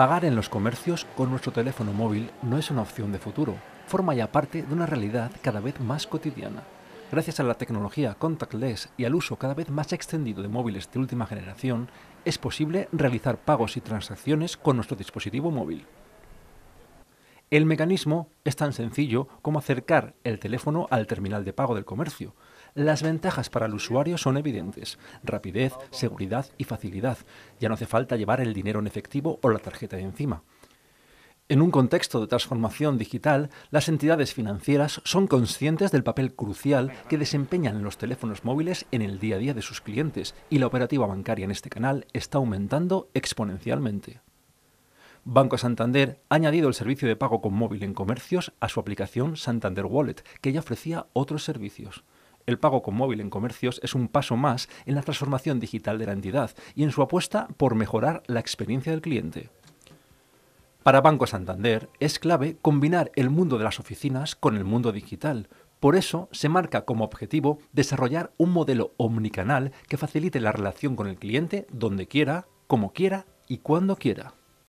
Pagar en los comercios con nuestro teléfono móvil no es una opción de futuro, forma ya parte de una realidad cada vez más cotidiana. Gracias a la tecnología contactless y al uso cada vez más extendido de móviles de última generación, es posible realizar pagos y transacciones con nuestro dispositivo móvil. El mecanismo es tan sencillo como acercar el teléfono al terminal de pago del comercio. Las ventajas para el usuario son evidentes. Rapidez, seguridad y facilidad. Ya no hace falta llevar el dinero en efectivo o la tarjeta de encima. En un contexto de transformación digital, las entidades financieras son conscientes del papel crucial que desempeñan los teléfonos móviles en el día a día de sus clientes y la operativa bancaria en este canal está aumentando exponencialmente. Banco Santander ha añadido el servicio de pago con móvil en comercios a su aplicación Santander Wallet, que ya ofrecía otros servicios. El pago con móvil en comercios es un paso más en la transformación digital de la entidad y en su apuesta por mejorar la experiencia del cliente. Para Banco Santander es clave combinar el mundo de las oficinas con el mundo digital. Por eso se marca como objetivo desarrollar un modelo omnicanal que facilite la relación con el cliente donde quiera, como quiera y cuando quiera.